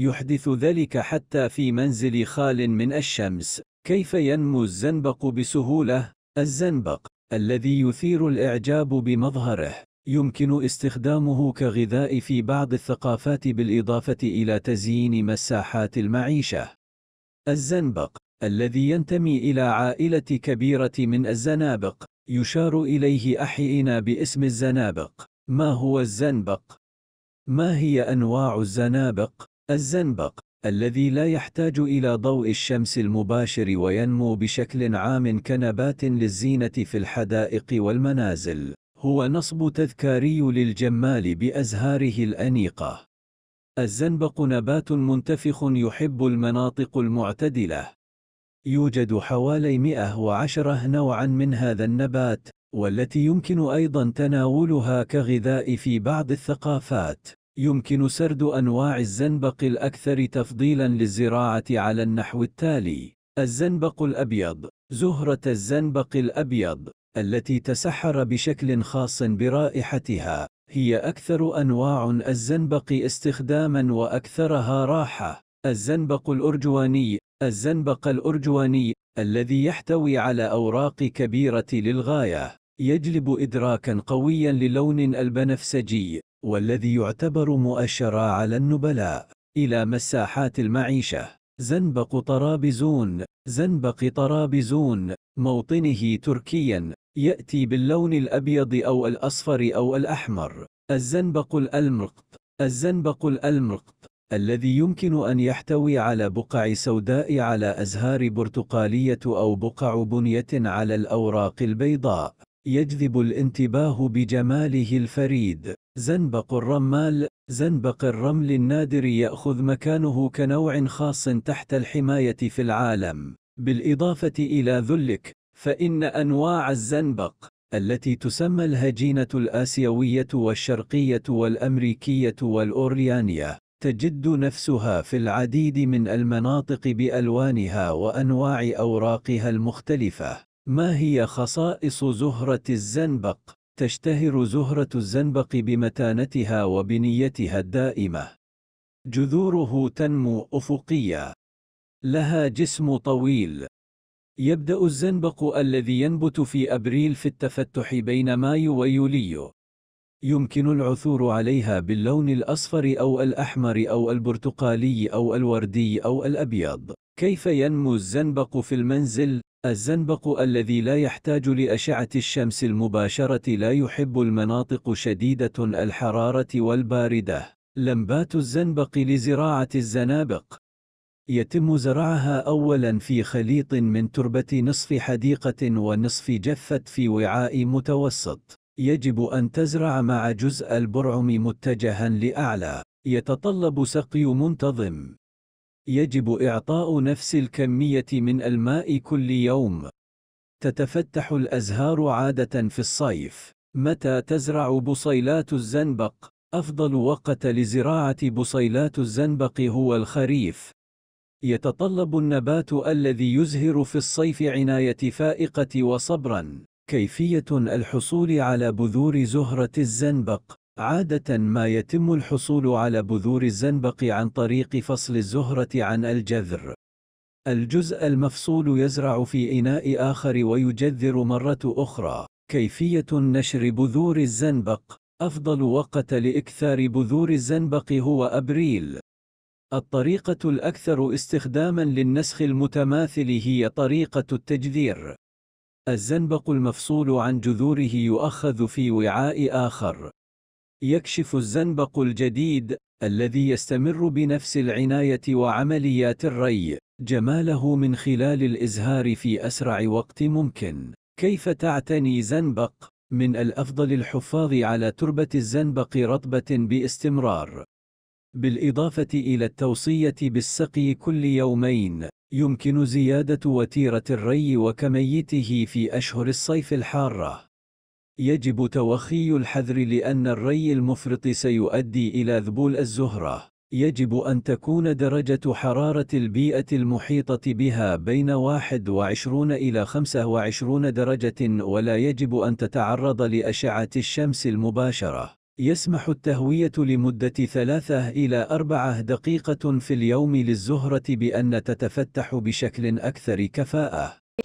يحدث ذلك حتى في منزل خال من الشمس كيف ينمو الزنبق بسهولة؟ الزنبق الذي يثير الإعجاب بمظهره يمكن استخدامه كغذاء في بعض الثقافات بالإضافة إلى تزيين مساحات المعيشة الزنبق الذي ينتمي إلى عائلة كبيرة من الزنابق يشار إليه احيئنا باسم الزنابق ما هو الزنبق؟ ما هي أنواع الزنابق؟ الزنبق الذي لا يحتاج إلى ضوء الشمس المباشر وينمو بشكل عام كنبات للزينة في الحدائق والمنازل هو نصب تذكاري للجمال بأزهاره الأنيقة الزنبق نبات منتفخ يحب المناطق المعتدلة يوجد حوالي 110 نوعا من هذا النبات والتي يمكن أيضا تناولها كغذاء في بعض الثقافات يمكن سرد أنواع الزنبق الأكثر تفضيلا للزراعة على النحو التالي الزنبق الأبيض زهرة الزنبق الأبيض التي تسحر بشكل خاص برائحتها هي أكثر أنواع الزنبق استخداما وأكثرها راحة الزنبق الأرجواني الزنبق الأرجواني الذي يحتوي على أوراق كبيرة للغاية يجلب إدراكا قويا للون البنفسجي والذي يعتبر مؤشرا على النبلاء إلى مساحات المعيشة زنبق طرابزون زنبق طرابزون موطنه تركيا يأتي باللون الأبيض أو الأصفر أو الأحمر الزنبق الألمقط الزنبق الألمقط الذي يمكن أن يحتوي على بقع سوداء على أزهار برتقالية أو بقع بنية على الأوراق البيضاء يجذب الانتباه بجماله الفريد زنبق الرمال زنبق الرمل النادر يأخذ مكانه كنوع خاص تحت الحماية في العالم بالإضافة إلى ذلك فإن أنواع الزنبق التي تسمى الهجينة الآسيوية والشرقية والأمريكية والأوريانية تجد نفسها في العديد من المناطق بألوانها وأنواع أوراقها المختلفة ما هي خصائص زهرة الزنبق؟ تشتهر زهرة الزنبق بمتانتها وبنيتها الدائمة. جذوره تنمو أفقية. لها جسم طويل. يبدأ الزنبق الذي ينبت في أبريل في التفتح بين مايو ويوليو. يمكن العثور عليها باللون الأصفر أو الأحمر أو البرتقالي أو الوردي أو الأبيض. كيف ينمو الزنبق في المنزل؟ الزنبق الذي لا يحتاج لأشعة الشمس المباشرة لا يحب المناطق شديدة الحرارة والباردة. لمبات الزنبق لزراعة الزنابق يتم زرعها أولا في خليط من تربة نصف حديقة ونصف جفة في وعاء متوسط. يجب أن تزرع مع جزء البرعم متجها لأعلى. يتطلب سقي منتظم يجب إعطاء نفس الكمية من الماء كل يوم. تتفتح الأزهار عادة في الصيف. متى تزرع بصيلات الزنبق؟ أفضل وقت لزراعة بصيلات الزنبق هو الخريف. يتطلب النبات الذي يزهر في الصيف عناية فائقة وصبرا. كيفية الحصول على بذور زهرة الزنبق عادة ما يتم الحصول على بذور الزنبق عن طريق فصل الزهرة عن الجذر. الجزء المفصول يزرع في إناء آخر ويجذر مرة أخرى. كيفية نشر بذور الزنبق أفضل وقت لإكثار بذور الزنبق هو أبريل. الطريقة الأكثر استخدامًا للنسخ المتماثل هي طريقة التجذير. الزنبق المفصول عن جذوره يؤخذ في وعاء آخر، يكشف الزنبق الجديد الذي يستمر بنفس العناية وعمليات الري جماله من خلال الإزهار في أسرع وقت ممكن كيف تعتني زنبق؟ من الأفضل الحفاظ على تربة الزنبق رطبة باستمرار بالإضافة إلى التوصية بالسقي كل يومين يمكن زيادة وتيرة الري وكميته في أشهر الصيف الحارة يجب توخي الحذر لأن الري المفرط سيؤدي إلى ذبول الزهرة. يجب أن تكون درجة حرارة البيئة المحيطة بها بين 21 إلى 25 درجة ولا يجب أن تتعرض لأشعة الشمس المباشرة. يسمح التهوية لمدة ثلاثة إلى أربعة دقيقة في اليوم للزهرة بأن تتفتح بشكل أكثر كفاءة.